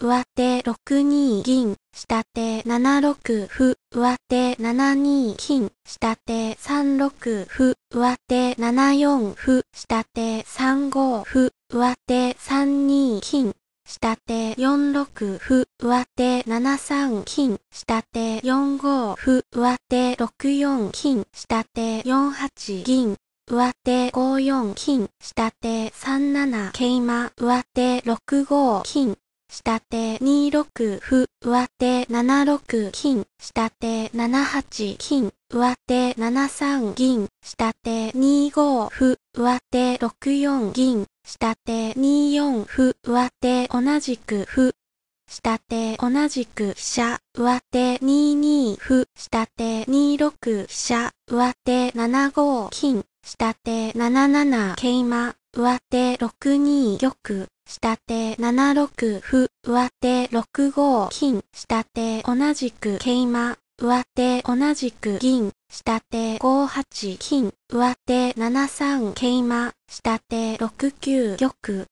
上手6二銀、下手7六歩、上手7二金、下手3六歩、上手7四歩、下手3五歩、上手3二金、下手4六歩、上手7三金、下手4五歩、上手6四金、下手4八銀、上手5四金、下手3七桂馬、上手6五金、下手2 6歩、上手7 6金、下手7 8金、上手7 3銀、下手2 5歩、上手6 4銀、下手2 4歩、上手同じく歩、下手同じく飛車、上手2 2歩、下手2 6飛車、上手7 5金、下手7 7桂馬、上手6二玉、下手7六歩、上手6五金、下手同じく桂馬、上手同じく銀、下手5八金、上手7三桂馬、下手6九玉、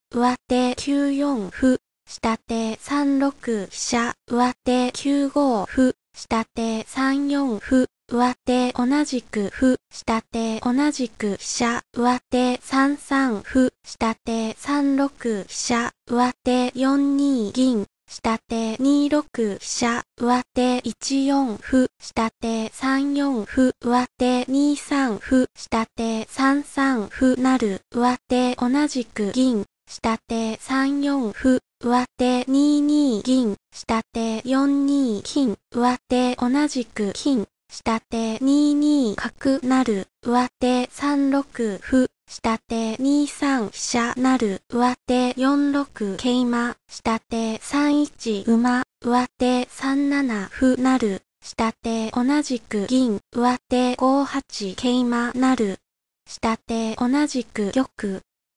上手9四歩、下手3六飛車、上手9五歩、下手3四歩、上手同じく歩、下手同じく飛車、上手三三歩、下手三六飛車、上手四二銀、下手二六飛車、上手一四歩、下手三四歩、上手二三歩、下手三三歩なる、上手同じく銀、下手三四歩、上手二二銀、下手四二金、上手同じく金、下手2二角なる、上手3六歩、下手2三飛車なる、上手4六桂馬、下手3一馬、上手3七歩なる、下手同じく銀、上手5八桂馬なる、下手同じく玉、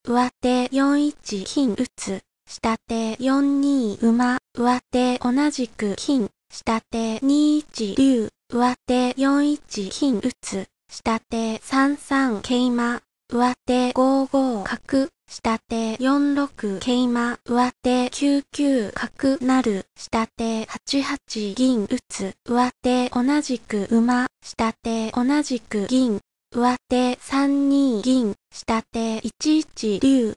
上手4一金打つ、下手4二馬、上手同じく金、下手2一竜、上手4一金打つ、下手3三桂馬、上手5五角、下手4六桂馬、上手9九角なる、下手8八銀打つ、上手同じく馬、下手同じく銀、上手3二銀、下手1一竜、